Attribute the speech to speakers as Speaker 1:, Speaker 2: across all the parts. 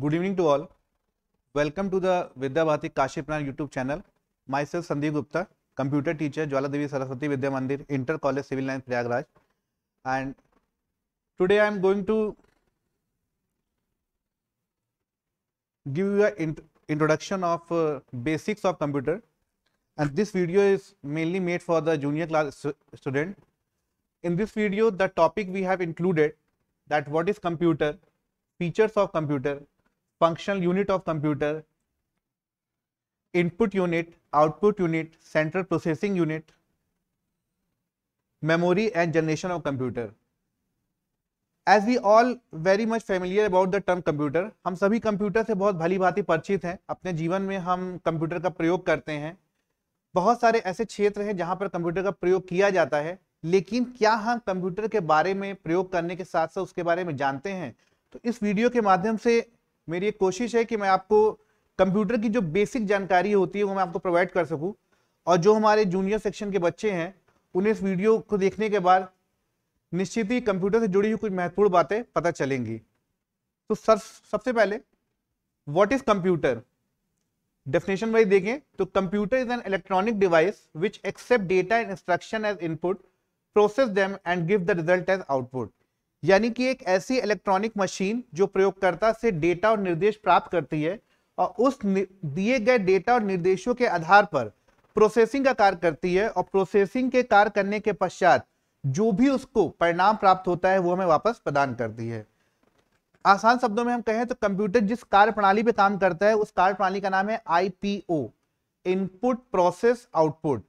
Speaker 1: Good evening to all. Welcome to the Vidya Bhati Kashi Pran YouTube channel. Myself Sandeep Gupta, computer teacher, Jwala Devi Saraswati Vidya Mandir, Inter College Civil Line Prayagraj. And today I am going to give you an int introduction of uh, basics of computer. And this video is mainly made for the junior class st student. In this video, the topic we have included that what is computer, features of computer functional unit of computer input unit output unit central processing unit memory and generation of computer as we all very much familiar about the term computer हम सभी computer से बहुत भली भांति परिचित हैं अपने जीवन में हम कंप्यूटर का प्रयोग करते हैं बहुत सारे ऐसे क्षेत्र हैं जहां पर कंप्यूटर का प्रयोग किया जाता है लेकिन क्या हम कंप्यूटर के बारे में प्रयोग करने के साथ साथ उसके बारे में जानते हैं तो इस वीडियो के माध्यम से मेरी एक कोशिश है कि मैं आपको कंप्यूटर की जो बेसिक जानकारी होती है वो मैं आपको प्रोवाइड कर सकूं और जो हमारे जूनियर सेक्शन के बच्चे हैं उन्हें इस वीडियो को देखने के बाद निश्चित ही कंप्यूटर से जुड़ी हुई कुछ महत्वपूर्ण बातें पता चलेंगी तो सर सबसे पहले what is computer definition wise देखें तो computer is an electronic device which accept data and instruction as input process them and give the result as output यानी कि एक ऐसी इलेक्ट्रॉनिक मशीन जो प्रयोगकर्ता से डेटा और निर्देश प्राप्त करती है और उस दिए गए डेटा और निर्देशों के आधार पर प्रोसेसिंग का कार्य करती है और प्रोसेसिंग के कार्य करने के पश्चात जो भी उसको परिणाम प्राप्त होता है वो हमें वापस प्रदान करती है आसान शब्दों में हम कहें तो कंप्यूटर जिस कार्य प्रणाली पे काम करता है उस कार्य प्रणाली का नाम है आईपीओ इनपुट प्रोसेस आउटपुट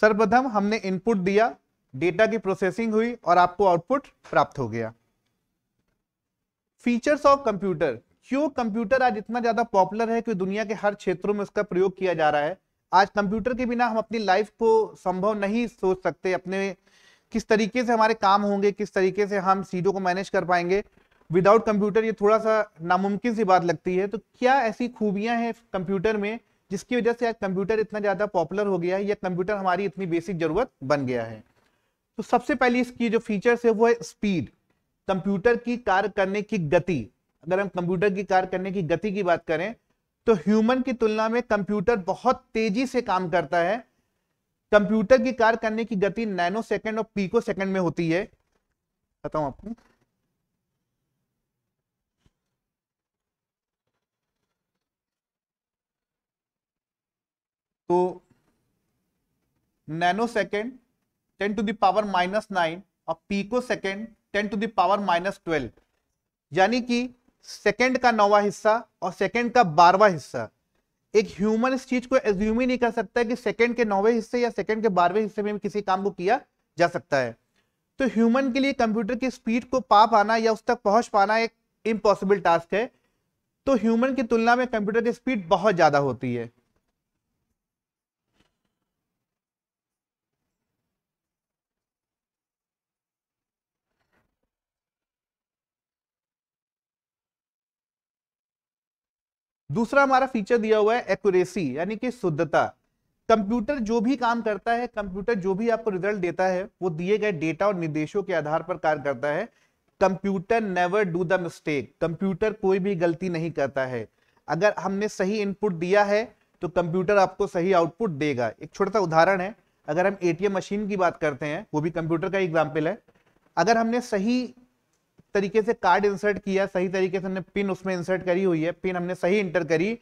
Speaker 1: सर्वप्रथम हमने इनपुट दिया डेटा की प्रोसेसिंग हुई और आपको आउटपुट प्राप्त हो गया फीचर्स ऑफ कंप्यूटर क्यों कंप्यूटर आज इतना ज्यादा पॉपुलर है कि दुनिया के हर क्षेत्रों में उसका प्रयोग किया जा रहा है आज कंप्यूटर के बिना हम अपनी लाइफ को संभव नहीं सोच सकते अपने किस तरीके से हमारे काम होंगे किस तरीके से हम सीटों को मैनेज कर पाएंगे विदाउट कंप्यूटर ये थोड़ा सा नामुमकिन सी बात लगती है तो क्या ऐसी खूबियां हैं कंप्यूटर में जिसकी वजह से आज कंप्यूटर इतना ज़्यादा पॉपुलर हो गया है या कंप्यूटर हमारी इतनी बेसिक ज़रूरत बन गया है तो सबसे पहले इसकी जो फीचर्स है वो है स्पीड कंप्यूटर की कार्य करने की गति अगर हम कंप्यूटर की कार्य करने की गति की बात करें तो ह्यूमन की तुलना में कंप्यूटर बहुत तेजी से काम करता है कंप्यूटर की कार्य करने की गति नैनो सेकेंड और पीको सेकेंड में होती है बताऊ आपको तो nanosecond ten to the power minus nine और picosecond ten to the power minus twelve यानी कि सेकेंड का नौवा हिस्सा और सेकेंड का बारवा हिस्सा एक ह्यूमन इस चीज को एज्यूम ही नहीं कर सकता कि सेकेंड के नौवे हिस्से या सेकेंड के बारहवें हिस्से में भी किसी काम को किया जा सकता है तो ह्यूमन के लिए कंप्यूटर की स्पीड को पा पाना या उस तक पहुंच पाना एक इम्पॉसिबल टास्क है तो ह्यूमन की तुलना में कंप्यूटर की स्पीड बहुत ज़्यादा होती है दूसरा हमारा फीचर दिया हुआ है एक्यूरेसी यानी कि शुद्धता कंप्यूटर जो भी काम करता है कंप्यूटर जो भी आपको रिजल्ट देता है वो दिए गए डेटा और निर्देशों के आधार पर कार्य करता है computer never do the mistake computer कोई भी गलती नहीं करता है अगर हमने सही इनपुट दिया है तो कंप्यूटर आपको सही आउटपुट देगा एक छोटा सा उदाहरण है अगर हम एटीएम मशीन की बात करते हैं वो भी कंप्यूटर का एग्जाम्पल है अगर हमने सही तरीके से कार्ड इंसर्ट किया सही तरीके से हमने पिन उसमें इंसर्ट करी हुई है पिन हमने सही इंटर करी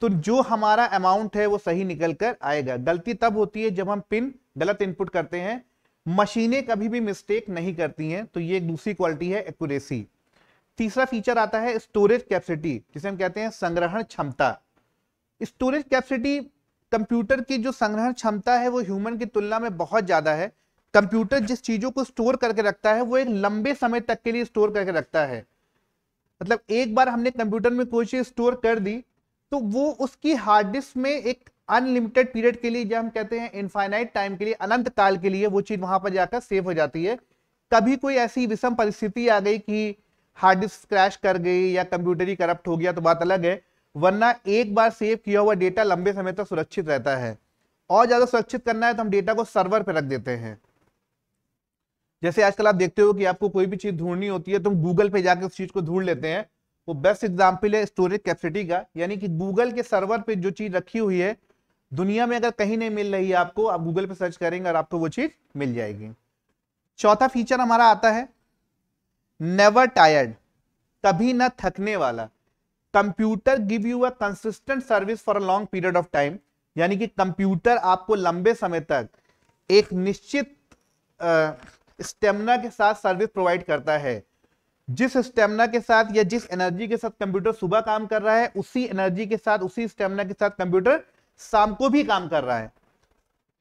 Speaker 1: तो जो हमारा अमाउंट है वो सही निकल कर आएगा गलती तब होती है जब हम पिन गलत इनपुट करते हैं मशीनें कभी भी मिस्टेक नहीं करती हैं तो ये एक दूसरी क्वालिटी है एक्यूरेसी तीसरा फीचर आता है स्टोरेज कैपेसिटी जिसे हम कहते हैं संग्रहण क्षमता स्टोरेज कैपेसिटी कंप्यूटर की जो संग्रहण क्षमता है वो ह्यूमन की तुलना में बहुत ज़्यादा है कंप्यूटर जिस चीजों को स्टोर करके रखता है वो एक लंबे समय तक के लिए स्टोर करके रखता है मतलब एक बार हमने कंप्यूटर में कोई चीज स्टोर कर दी तो वो उसकी हार्ड डिस्क में एक अनलिमिटेड पीरियड के लिए जब हम कहते हैं इनफाइनाइट टाइम के लिए अनंत काल के लिए वो चीज वहां पर जाकर सेव हो जाती है कभी कोई ऐसी विषम परिस्थिति आ गई कि हार्ड डिस्क क्रैश कर गई या कंप्यूटर ही करप्ट हो गया तो बात अलग है वरना एक बार सेव किया हुआ डेटा लंबे समय तक सुरक्षित रहता है और ज्यादा सुरक्षित करना है तो हम डेटा को सर्वर पर रख देते हैं जैसे आजकल आप देखते हो कि आपको कोई भी चीज ढूंढनी होती है तो गूगल पे जाकर उस चीज को ढूंढ लेते हैं वो बेस्ट एग्जाम्पल है स्टोरेज कैपेसिटी का यानी कि गूगल के सर्वर पे जो चीज रखी हुई है दुनिया में अगर कहीं नहीं मिल रही है आपको आप गूगल पे सर्च करेंगे और आपको वो चीज मिल जाएगी चौथा फीचर हमारा आता है नेवर टायर्ड कभी ना थकने वाला computer give you a consistent service for a long period of time यानी कि कंप्यूटर आपको लंबे समय तक एक निश्चित स्टेमिना के साथ सर्विस प्रोवाइड करता है जिस स्टेमिना के साथ या जिस एनर्जी के साथ कंप्यूटर सुबह काम कर रहा है उसी एनर्जी के साथ उसी स्टेमिना के साथ कंप्यूटर शाम को भी काम कर रहा है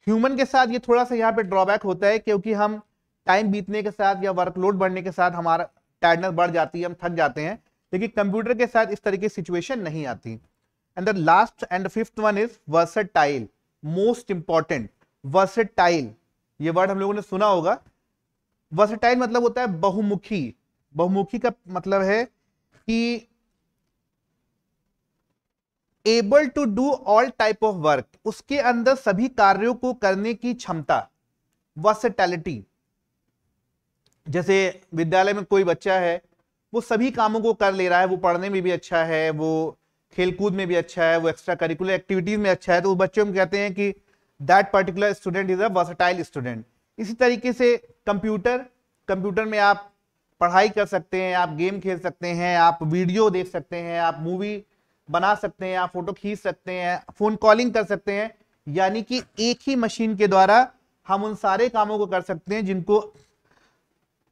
Speaker 1: ह्यूमन के साथ ये थोड़ा सा यहाँ पे ड्रॉबैक होता है क्योंकि हम टाइम बीतने के साथ या वर्कलोड बढ़ने के साथ हमारा टायर्डनेस बढ़ जाती है हम थक जाते हैं लेकिन कंप्यूटर के साथ इस तरीके की सिचुएशन नहीं आती and the last and fifth one is versatile most important versatile ये वर्ड हम लोगों ने सुना होगा वर्सटाइल मतलब होता है बहुमुखी बहुमुखी का मतलब है कि able to do all type of work उसके अंदर सभी कार्यों को करने की क्षमता वर्सेटैलिटी जैसे विद्यालय में कोई बच्चा है वो सभी कामों को कर ले रहा है वो पढ़ने में भी अच्छा है वो खेलकूद में भी अच्छा है वो एक्स्ट्रा करिकुलर एक्टिविटीज में अच्छा है तो बच्चे हम कहते हैं कि that particular student is a versatile student इसी तरीके से कंप्यूटर कंप्यूटर में आप पढ़ाई कर सकते हैं आप गेम खेल सकते हैं आप वीडियो देख सकते हैं आप मूवी बना सकते हैं आप फोटो खींच सकते हैं फोन कॉलिंग कर सकते हैं यानी कि एक ही मशीन के द्वारा हम उन सारे कामों को कर सकते हैं जिनको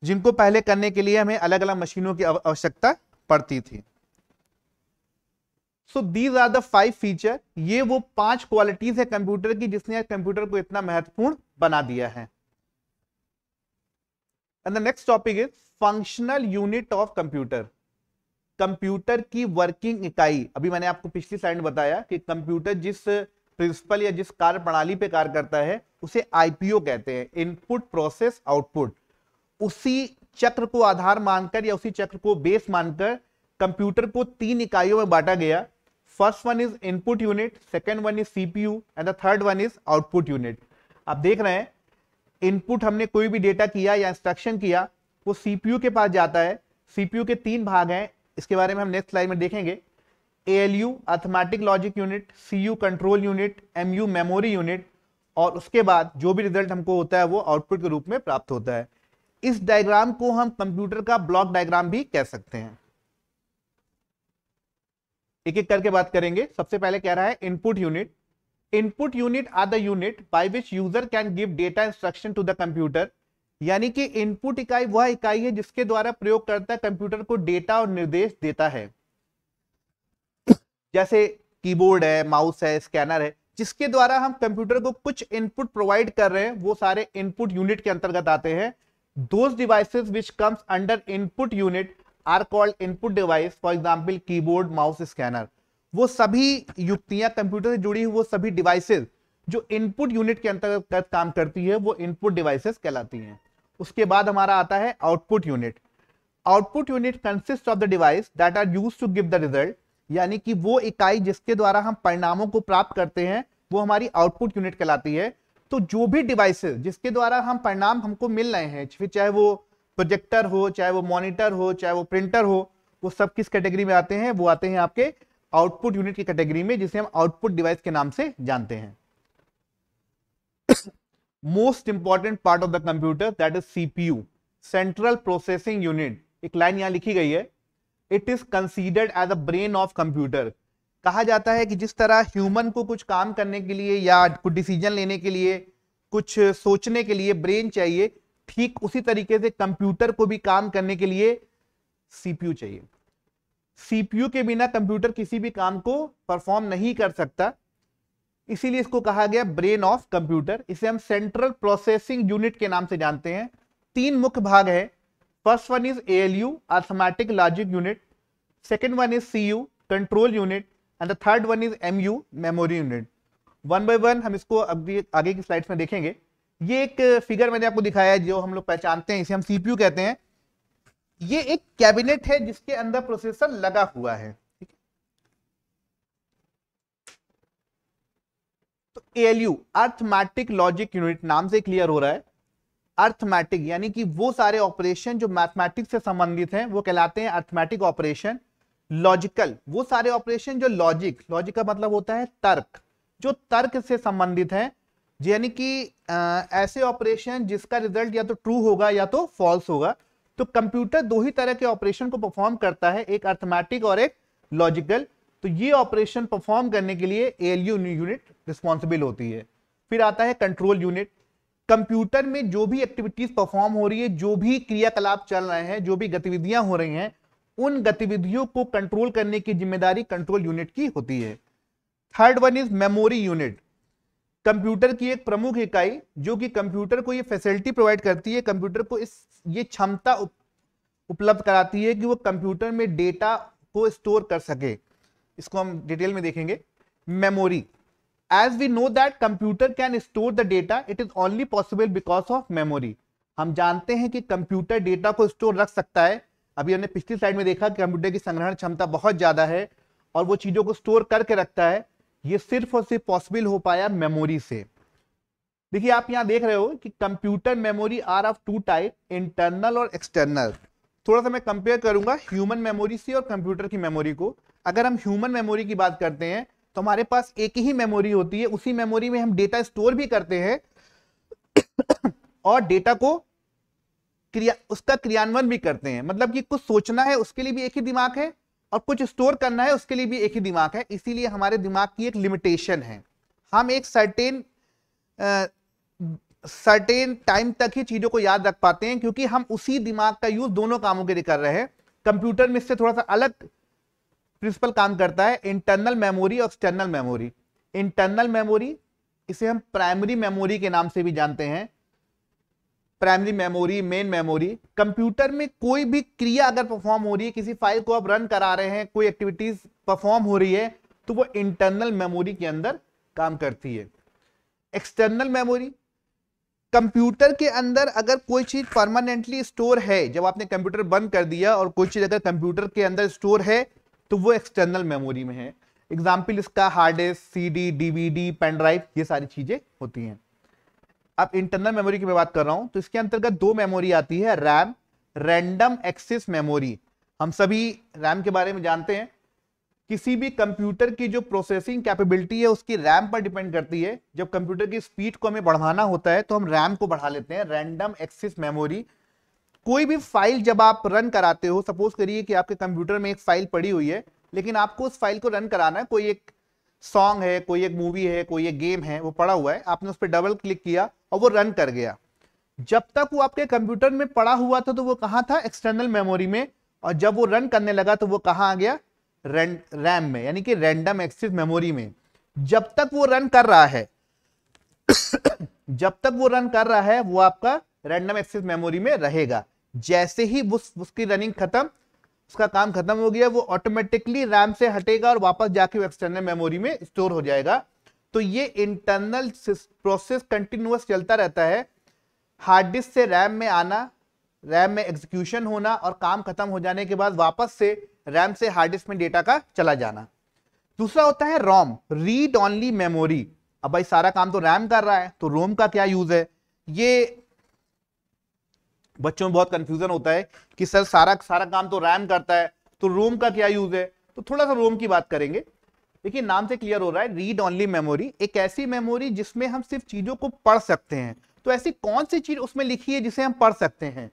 Speaker 1: जिनको पहले करने के लिए हमें अलग अलग मशीनों की आवश्यकता पड़ती थी so these are the five feature ये वो पांच क्वालिटीज है कंप्यूटर की जिसने कंप्यूटर को इतना महत्वपूर्ण बना दिया है and the next topic is functional unit of computer computer की वर्किंग इकाई अभी मैंने आपको पिछली स्लाइड बताया कि कंप्यूटर जिस प्रिंसिपल या जिस कार्य प्रणाली पे कार्य करता है उसे आईपीओ कहते हैं इनपुट प्रोसेस आउटपुट उसी चक्र को आधार मानकर या उसी चक्र को बेस मानकर कंप्यूटर को तीन इकाइयों में बांटा गया first one is input unit second one is CPU and the third one is output unit आप देख रहे हैं इनपुट हमने कोई भी डेटा किया या इंस्ट्रक्शन किया वो सीपीयू के पास जाता है सीपीयू के तीन भाग हैं इसके बारे में हम नेक्स्ट स्लाइड में देखेंगे A L U arithmetic logic unit C U control unit M U memory unit और उसके बाद जो भी रिजल्ट हमको होता है वो आउटपुट के रूप में प्राप्त होता है इस डायग्राम को हम कंप्यूटर का ब्लॉक डायग्राम भी कह सकते हैं एक एक करके बात करेंगे सबसे पहले कह रहा है input unit input unit are the unit by which user can give data instruction to the computer यानी कि इनपुट इकाई वह इकाई है जिसके द्वारा प्रयोग करता कंप्यूटर को डेटा और निर्देश देता है जैसे कीबोर्ड है माउस है स्कैनर है जिसके द्वारा हम कंप्यूटर को कुछ इनपुट प्रोवाइड कर रहे हैं वो सारे इनपुट यूनिट के अंतर्गत आते हैं those device which comes under input unit are called input device for example keyboard mouse scanner वो सभी युक्तियां कंप्यूटर से जुड़ी हुई वो सभी डिवाइसेस जो इनपुट यूनिट के अंतर्गत काम करती है वो इनपुट डिवाइसेस कहलाती हैं उसके बाद हमारा आता है output unit output unit consist of the device that are use to give the result यानी कि वो इकाई जिसके द्वारा हम परिणामों को प्राप्त करते हैं वो हमारी आउटपुट यूनिट कहलाती है तो जो भी डिवाइसेस जिसके द्वारा हम परिणाम हमको मिल रहे हैं फिर चाहे वो प्रोजेक्टर हो चाहे वो मॉनिटर हो चाहे वो प्रिंटर हो वो सब किस कैटेगरी में आते हैं वो आते हैं आपके आउटपुट यूनिट की कैटेगरी में जिसे हम आउटपुट डिवाइस के नाम से जानते हैं most important part of the computer that is CPU central processing unit एक लाइन यहां लिखी गई है it is considered as a brain of computer कहा जाता है कि जिस तरह ह्यूमन को कुछ काम करने के लिए या कुछ डिसीजन लेने के लिए कुछ सोचने के लिए ब्रेन चाहिए ठीक उसी तरीके से कंप्यूटर को भी काम करने के लिए सीपीयू चाहिए सीपीयू के बिना कंप्यूटर किसी भी काम को परफॉर्म नहीं कर सकता इसीलिए इसको कहा गया ब्रेन ऑफ कंप्यूटर इसे हम सेंट्रल प्रोसेसिंग यूनिट के नाम से जानते हैं तीन मुख्य भाग है first one is ALU arithmetic logic unit second one is U control unit and the third one is U memory unit one by one हम इसको अभी आगे की स्लाइड्स में देखेंगे ये एक फिगर मैंने आपको दिखाया है जो हम लोग पहचानते हैं इसे हम सीपीयू कहते हैं ये एक कैबिनेट है जिसके अंदर प्रोसेसर लगा हुआ है ठीक है तो एलयू अर्थमैटिक लॉजिक यूनिट नाम से क्लियर हो रहा है अर्थमैटिक यानी कि वो सारे ऑपरेशन जो मैथमेटिक्स से संबंधित हैं वो कहलाते हैं अर्थमैटिक ऑपरेशन लॉजिकल वो सारे ऑपरेशन जो लॉजिक लॉजिक का मतलब होता है तर्क जो तर्क से संबंधित है यानी कि ऐसे ऑपरेशन जिसका रिजल्ट या तो ट्रू होगा या तो फॉल्स होगा तो कंप्यूटर दो ही तरह के ऑपरेशन को परफॉर्म करता है एक अर्थमेटिक और एक लॉजिकल तो ये ऑपरेशन परफॉर्म करने के लिए एल यूनिट रिस्पॉन्सिबल होती है फिर आता है कंट्रोल यूनिट कंप्यूटर में जो भी एक्टिविटीज परफॉर्म हो रही है जो भी क्रियाकलाप चल रहे हैं जो भी गतिविधियां हो रही हैं उन गतिविधियों को कंट्रोल करने की जिम्मेदारी कंट्रोल यूनिट की होती है third one is memory unit computer की एक प्रमुख इकाई जो कि कंप्यूटर को ये फैसिलिटी प्रोवाइड करती है कंप्यूटर को इस ये क्षमता उपलब्ध कराती है कि वो कंप्यूटर में डेटा को स्टोर कर सके इसको हम डिटेल में देखेंगे memory as we know that computer can store the data it is only possible because of memory हम जानते हैं कि कंप्यूटर डेटा को स्टोर रख सकता है अभी हमने पिछली स्लाइड में देखा कि कंप्यूटर की संग्रहण क्षमता बहुत ज़्यादा है और वो चीज़ों को स्टोर करके रखता है ये सिर्फ और सिर्फ पॉसिबल हो पाया मेमोरी से देखिए आप यहां देख रहे हो कि computer memory are of two type internal और एक्सटर्नल थोड़ा सा मैं कंपेयर करूंगा ह्यूमन मेमोरी से और कंप्यूटर की मेमोरी को अगर हम ह्यूमन मेमोरी की बात करते हैं तो हमारे पास एक ही मेमोरी होती है उसी मेमोरी में हम डेटा स्टोर भी करते हैं और डेटा को क्रिया उसका क्रियान्वयन भी करते हैं मतलब कि कुछ सोचना है उसके लिए भी एक ही दिमाग है और कुछ स्टोर करना है उसके लिए भी एक ही दिमाग है इसीलिए हमारे दिमाग की एक लिमिटेशन है हम एक सर्टेन सर्टेन टाइम तक ही चीज़ों को याद रख पाते हैं क्योंकि हम उसी दिमाग का यूज़ दोनों कामों के लिए कर रहे हैं कंप्यूटर में इससे थोड़ा सा अलग प्रिंसिपल काम करता है इंटरनल मेमोरी और एक्सटर्नल मेमोरी इंटरनल मेमोरी इसे हम प्राइमरी मेमोरी के नाम से भी जानते हैं primary memory main memory computer में कोई भी क्रिया अगर परफॉर्म हो रही है किसी फाइल को आप रन करा रहे हैं कोई एक्टिविटीज परफॉर्म हो रही है तो वो इंटरनल मेमोरी के अंदर काम करती है एक्सटर्नल मेमोरी कंप्यूटर के अंदर अगर कोई चीज परमानेंटली स्टोर है जब आपने कंप्यूटर बंद कर दिया और कोई चीज अगर कंप्यूटर के अंदर स्टोर है तो वो एक्सटर्नल मेमोरी में है एग्जाम्पल इसका hard disk C D DVD pen drive ये सारी चीजें होती हैं अब इंटरनल मेमोरी की मैं बात कर रहा हूं तो इसके अंतर्गत दो मेमोरी आती है रैम रैंडम एक्सेस मेमोरी हम सभी रैम के बारे में जानते हैं किसी भी कंप्यूटर की जो प्रोसेसिंग कैपेबिलिटी है उसकी रैम पर डिपेंड करती है जब कंप्यूटर की स्पीड को हमें बढ़ाना होता है तो हम रैम को बढ़ा लेते हैं रैंडम एक्सेस मेमोरी कोई भी फाइल जब आप रन कराते हो सपोज करिए कि आपके कंप्यूटर में एक फाइल पड़ी हुई है लेकिन आपको उस फाइल को रन कराना है कोई एक सॉन्ग है कोई एक मूवी है कोई एक गेम है वो पड़ा हुआ है आपने उस पर डबल क्लिक किया और वो रन कर गया जब तक वो आपके कंप्यूटर में पड़ा हुआ था तो वो कहां था एक्सटर्नल मेमोरी में और जब वो रन करने लगा तो वो कहां आ गया रैम में यानी कि रैंडम एक्सेस मेमोरी में जब तक वो रन कर रहा है जब तक वो रन कर रहा है वो आपका रैंडम एक्सेस मेमोरी में रहेगा जैसे ही उस, उसकी रनिंग खत्म उसका काम खत्म हो गया वो ऑटोमेटिकली रैम से हटेगा और वापस जाके एक्सटर्नल मेमोरी में स्टोर हो जाएगा तो ये इंटरनल प्रोसेस कंटिन्यूस चलता रहता है हार्ड डिस्क से रैम में आना रैम में एग्जीक्यूशन होना और काम खत्म हो जाने के बाद वापस से रैम से हार्ड डिस्क में डेटा का चला जाना दूसरा होता है रोम रीड ऑनली मेमोरी अब भाई सारा काम तो रैम कर रहा है तो रोम का क्या यूज है ये बच्चों में बहुत कंफ्यूजन होता है कि सर सारा सारा काम तो रैम करता है तो रोम का क्या यूज है तो थोड़ा सा रोम की बात करेंगे देखिए नाम से क्लियर हो रहा है रीड ओनली मेमोरी एक ऐसी मेमोरी जिसमें हम सिर्फ चीजों को पढ़ सकते हैं तो ऐसी कौन सी चीज उसमें लिखी है जिसे हम पढ़ सकते हैं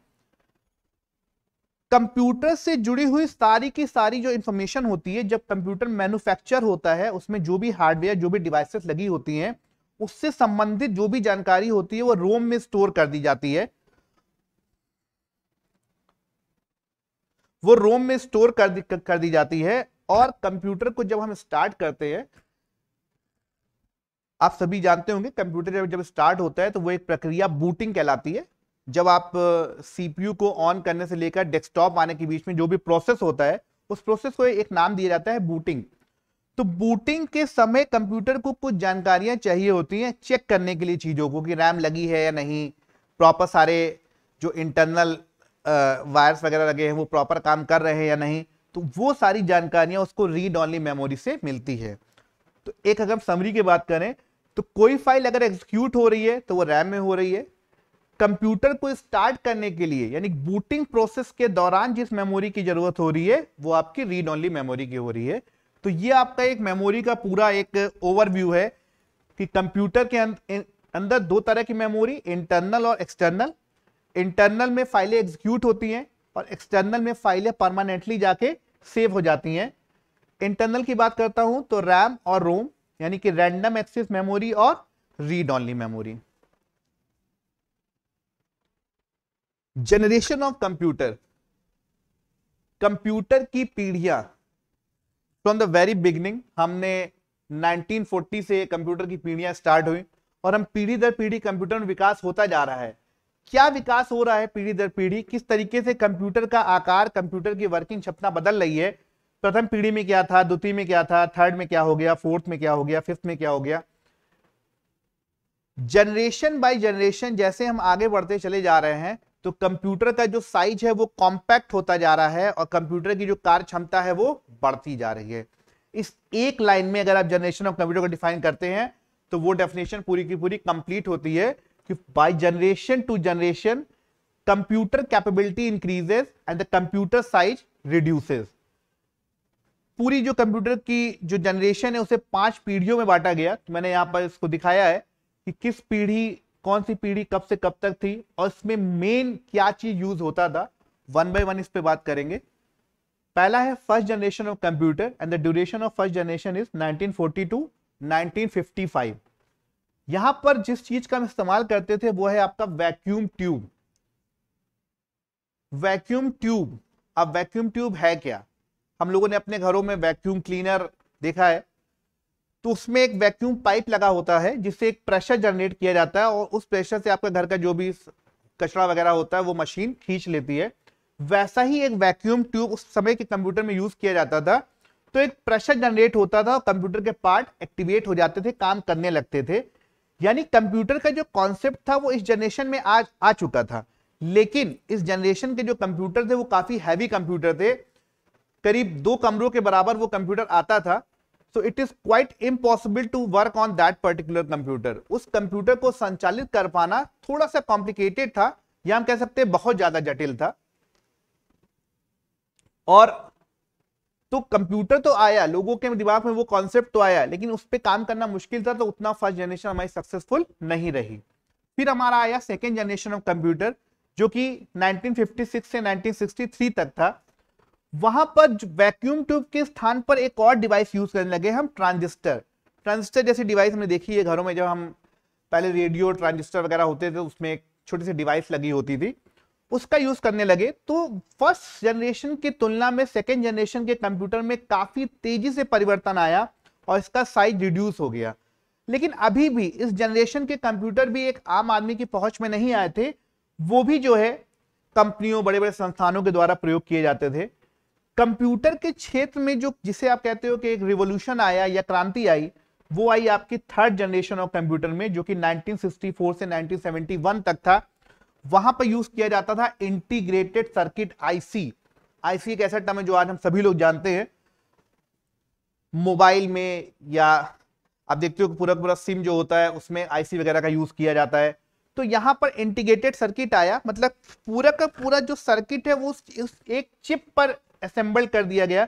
Speaker 1: कंप्यूटर से जुड़ी हुई सारी की सारी जो इंफॉर्मेशन होती है जब कंप्यूटर मैन्युफैक्चर होता है उसमें जो भी हार्डवेयर जो भी डिवाइसेस लगी होती हैं उससे संबंधित जो भी जानकारी होती है वो रोम में स्टोर कर दी जाती है वो रोम में स्टोर कर दी कर दी जाती है और कंप्यूटर को जब हम स्टार्ट करते हैं आप सभी जानते होंगे कंप्यूटर जब स्टार्ट होता है तो वो एक प्रक्रिया बूटिंग कहलाती है जब आप सीपीयू को ऑन करने से लेकर डेस्कटॉप आने के बीच में जो भी प्रोसेस होता है उस प्रोसेस को एक नाम दिया जाता है बूटिंग तो बूटिंग के समय कंप्यूटर को कुछ जानकारियां चाहिए होती हैं चेक करने के लिए चीज़ों को कि रैम लगी है या नहीं प्रॉपर सारे जो इंटरनल वायर्स वगैरह लगे हैं वो प्रॉपर काम कर रहे हैं या नहीं तो वो सारी जानकारियां उसको रीड ऑनली मेमोरी से मिलती है तो एक अगर समरी की बात करें तो कोई फाइल अगर एग्जीक्यूट हो रही है तो वो रैम में हो रही है कंप्यूटर को स्टार्ट करने के लिए यानी बूटिंग प्रोसेस के दौरान जिस मेमोरी की जरूरत हो रही है वो आपकी रीड ऑनली मेमोरी की हो रही है तो ये आपका एक मेमोरी का पूरा एक ओवरव्यू है कि कंप्यूटर के अंदर दो तरह की मेमोरी इंटरनल और एक्सटर्नल इंटरनल में फाइलें एग्जीक्यूट होती हैं और एक्सटर्नल में फाइलें परमानेंटली जाके सेव हो जाती हैं इंटरनल की बात करता हूं तो रैम और रोम यानी कि रैंडम एक्सेस मेमोरी और read only memory generation of computer computer की पीढ़ियां फ्रॉम द वेरी बिगनिंग हमने 1940 से कंप्यूटर की पीढ़ियां स्टार्ट हुई और हम पीढ़ी दर पीढ़ी कंप्यूटर में विकास होता जा रहा है क्या विकास हो रहा है पीढ़ी दर पीढ़ी किस तरीके से कंप्यूटर का आकार कंप्यूटर की वर्किंग क्षमता बदल रही है प्रथम पीढ़ी में क्या था द्वितीय में क्या था थर्ड में क्या हो गया फोर्थ में क्या हो गया फिफ्थ में क्या हो गया जनरेशन बाय जनरेशन जैसे हम आगे बढ़ते चले जा रहे हैं तो कंप्यूटर का जो साइज है वो कॉम्पैक्ट होता जा रहा है और कंप्यूटर की जो कार्य क्षमता है वो बढ़ती जा रही है इस एक लाइन में अगर आप जनरेशन ऑफ कंप्यूटर को डिफाइन करते हैं तो वो डेफिनेशन पूरी की पूरी कंप्लीट होती है कि by generation to generation computer capability increases and the computer size reduces पूरी जो कंप्यूटर की जो जनरेशन है उसे पांच पीढ़ियों में बांटा गया तो मैंने यहाँ पर इसको दिखाया है कि किस पीढ़ी कौन सी पीढ़ी कब से कब तक थी और इसमें मेन क्या चीज यूज होता था वन बाय वन इस पे बात करेंगे पहला है first generation of computer and the duration of first generation is forty to 1955 यहां पर जिस चीज का हम इस्तेमाल करते थे वो है आपका वैक्यूम ट्यूब वैक्यूम ट्यूब अब वैक्यूम ट्यूब है क्या हम लोगों ने अपने घरों में वैक्यूम क्लीनर देखा है तो उसमें एक वैक्यूम पाइप लगा होता है जिससे एक प्रेशर जनरेट किया जाता है और उस प्रेशर से आपके घर का जो भी कचरा वगैरह होता है वो मशीन खींच लेती है वैसा ही एक वैक्यूम ट्यूब उस समय के कंप्यूटर में यूज किया जाता था तो एक प्रेशर जनरेट होता था और कंप्यूटर के पार्ट एक्टिवेट हो जाते थे काम करने लगते थे यानी कंप्यूटर का जो कॉन्सेप्ट था वो इस जनरेशन में आज आ चुका था लेकिन इस जनरेशन के जो कंप्यूटर थे वो काफी हैवी कंप्यूटर थे करीब दो कमरों के बराबर वो कंप्यूटर आता था so it is quite impossible to work on that particular computer उस कंप्यूटर को संचालित कर पाना थोड़ा सा कॉम्प्लिकेटेड था या हम कह सकते हैं बहुत ज्यादा जटिल था और तो कंप्यूटर तो आया लोगों के दिमाग में वो कॉन्सेप्ट तो आया लेकिन उस पर काम करना मुश्किल था तो उतना फर्स्ट जनरेशन हमारी सक्सेसफुल नहीं रही फिर हमारा आया सेकेंड जनरेशन ऑफ कंप्यूटर जो कि 1956 से 1963 तक था वहां पर वैक्यूम ट्यूब के स्थान पर एक और डिवाइस यूज करने लगे हम ट्रांजिस्टर ट्रांजिस्टर जैसी डिवाइस हमने देखी है घरों में जब हम पहले रेडियो ट्रांजिस्टर वगैरह होते थे तो उसमें एक छोटी सी डिवाइस लगी होती थी उसका यूज करने लगे तो फर्स्ट जनरेशन की तुलना में सेकेंड जनरेशन के कंप्यूटर में काफी तेजी से परिवर्तन आया और इसका साइज रिड्यूस हो गया लेकिन अभी भी इस जनरेशन के कंप्यूटर भी एक आम आदमी की पहुंच में नहीं आए थे वो भी जो है कंपनियों बड़े बड़े संस्थानों के द्वारा प्रयोग किए जाते थे कंप्यूटर के क्षेत्र में जो जिसे आप कहते हो कि एक रिवोल्यूशन आया या क्रांति आई वो आई आपकी थर्ड जनरेशन ऑफ कंप्यूटर में जो कि 1964 से 1971 तक था वहां पर यूज किया जाता था इंटीग्रेटेड सर्किट आईसी आईसी एक ऐसा टर्म है जो आज हम सभी लोग जानते हैं मोबाइल में या आप देखते हो पूरा पूरा सिम जो होता है उसमें आईसी वगैरह का यूज किया जाता है तो यहाँ पर इंटीग्रेटेड सर्किट आया मतलब पूरा का पूरा जो सर्किट है वो उस एक चिप पर असेंबल कर दिया गया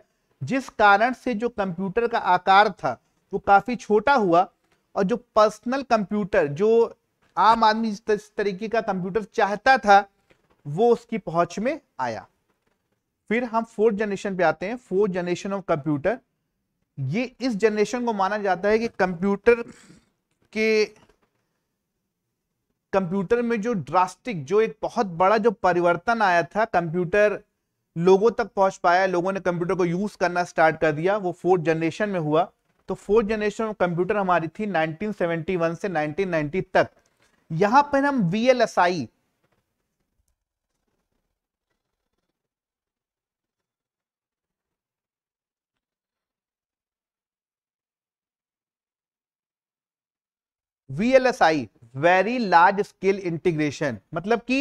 Speaker 1: जिस कारण से जो कंप्यूटर का आकार था वो काफी छोटा हुआ और जो पर्सनल कंप्यूटर जो आम आदमी जिस तरीके का कंप्यूटर चाहता था वो उसकी पहुंच में आया फिर हम फोर्थ जनरेशन पे आते हैं फोर्थ जनरेशन ऑफ कंप्यूटर ये इस जनरेशन को माना जाता है कि कंप्यूटर के कंप्यूटर में जो ड्रास्टिक जो एक बहुत बड़ा जो परिवर्तन आया था कंप्यूटर लोगों तक पहुंच पाया लोगों ने कंप्यूटर को यूज करना स्टार्ट कर दिया वो फोर्थ जनरेशन में हुआ तो फोर्थ जनरेशन ऑफ कंप्यूटर हमारी थी 1971 से 1990 तक यहां पर हम VLSI VLSI very large scale integration मतलब कि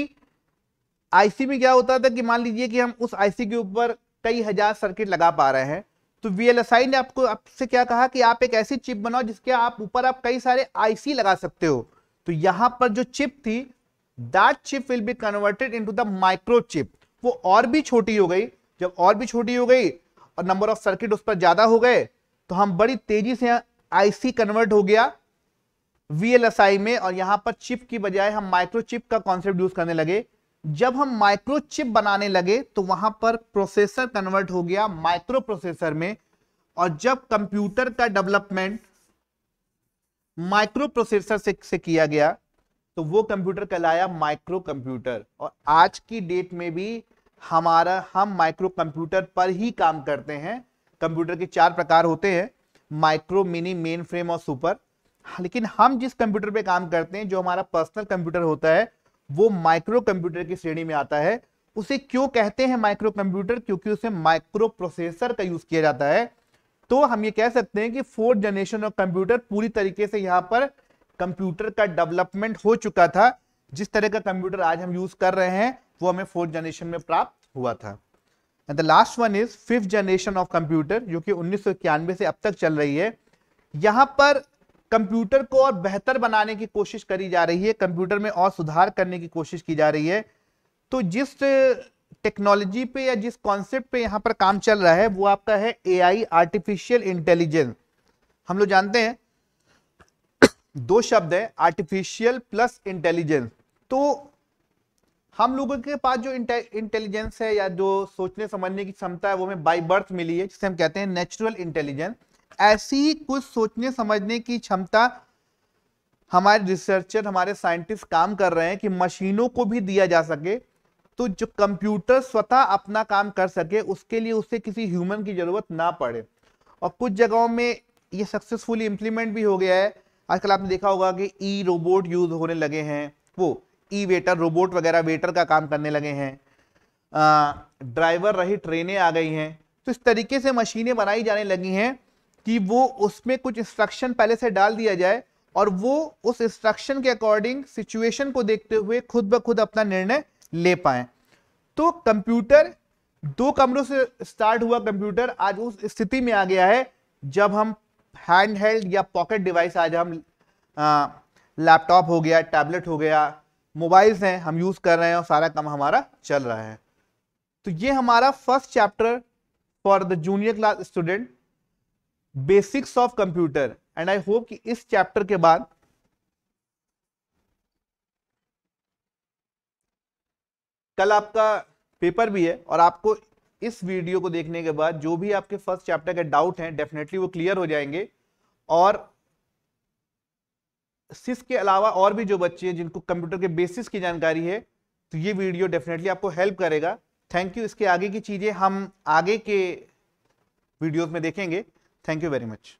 Speaker 1: आईसी में क्या होता था कि मान लीजिए कि हम उस आईसी के ऊपर कई हजार सर्किट लगा पा रहे हैं तो वीएलएसआई ने आपको आपसे क्या कहा कि आप एक ऐसी चिप बनाओ जिसके आप ऊपर आप कई सारे आईसी लगा सकते हो तो यहां पर जो चिप थी that chip will be converted into the micro chip वो और भी छोटी हो गई जब और भी छोटी हो गई और नंबर ऑफ सर्किट उस पर ज्यादा हो गए तो हम बड़ी तेजी से आईसी कन्वर्ट हो गया वीएलएसआई में और यहां पर चिप की बजाय हम माइक्रोचिप का कॉन्सेप्ट यूज करने लगे जब हम माइक्रोचिप बनाने लगे तो वहां पर प्रोसेसर कन्वर्ट हो गया माइक्रो प्रोसेसर में और जब कंप्यूटर का डेवलपमेंट माइक्रो प्रोसेसर से, से किया गया तो वो कंप्यूटर कहलाया माइक्रो कंप्यूटर और आज की डेट में भी हमारा हम माइक्रो कंप्यूटर पर ही काम करते हैं कंप्यूटर के चार प्रकार होते हैं माइक्रो मिनी मेन फ्रेम और सुपर हाँ, लेकिन हम जिस कंप्यूटर पे काम करते हैं जो हमारा पर्सनल कंप्यूटर होता है वो माइक्रो कंप्यूटर की श्रेणी में आता है उसे क्यों कहते हैं माइक्रो कंप्यूटर क्योंकि उसे माइक्रो प्रोसेसर का यूज किया जाता है तो हम ये कह सकते हैं कि फोर्थ जनरेशन ऑफ कंप्यूटर पूरी तरीके से यहाँ पर कंप्यूटर का डेवलपमेंट हो चुका था जिस तरह का कंप्यूटर आज हम यूज कर रहे हैं वो हमें फोर्थ जनरेशन में प्राप्त हुआ था and the last one is fifth generation of computer जो कि उन्नीस से अब तक चल रही है यहाँ पर कंप्यूटर को और बेहतर बनाने की कोशिश करी जा रही है कंप्यूटर में और सुधार करने की कोशिश की जा रही है तो जिस टेक्नोलॉजी पे या जिस कॉन्सेप्ट पे यहां पर काम चल रहा है वो आपका है एआई आर्टिफिशियल इंटेलिजेंस हम लोग जानते हैं दो शब्द है आर्टिफिशियल प्लस इंटेलिजेंस तो हम लोगों के पास जो इंटेलिजेंस है या जो सोचने समझने की क्षमता है वो हमें बाई बर्थ मिली है जिसे हम कहते हैं नेचुरल इंटेलिजेंस ऐसी कुछ सोचने समझने की क्षमता हमारे रिसर्चर हमारे साइंटिस्ट काम कर रहे हैं कि मशीनों को भी दिया जा सके तो जो कंप्यूटर स्वतः अपना काम कर सके उसके लिए उससे किसी ह्यूमन की जरूरत ना पड़े और कुछ जगहों में ये सक्सेसफुली इम्प्लीमेंट भी हो गया है आजकल आपने देखा होगा कि ई रोबोट यूज होने लगे हैं वो ई वेटर रोबोट वगैरह वेटर का काम करने लगे हैं ड्राइवर रही ट्रेनें आ गई हैं तो इस तरीके से मशीनें बनाई जाने लगी हैं कि वो उसमें कुछ इंस्ट्रक्शन पहले से डाल दिया जाए और वो उस इंस्ट्रक्शन के अकॉर्डिंग सिचुएशन को देखते हुए खुद ब खुद अपना निर्णय ले पाए तो कंप्यूटर दो कमरों से स्टार्ट हुआ कंप्यूटर आज उस स्थिति में आ गया है जब हम हैंड हेल्ड या पॉकेट डिवाइस आज हम लैपटॉप हो गया टैबलेट हो गया मोबाइल्स हैं हम यूज़ कर रहे हैं और सारा काम हमारा चल रहा है तो ये हमारा first chapter for the junior class student basics of computer and I hope कि इस चैप्टर के बाद कल आपका पेपर भी है और आपको इस वीडियो को देखने के बाद जो भी आपके फर्स्ट चैप्टर के डाउट हैं डेफिनेटली वो क्लियर हो जाएंगे और सिस के अलावा और भी जो बच्चे हैं जिनको कंप्यूटर के बेसिस की जानकारी है तो ये वीडियो डेफिनेटली आपको हेल्प करेगा थैंक यू इसके आगे की चीज़ें हम आगे के वीडियोज में देखेंगे थैंक यू वेरी मच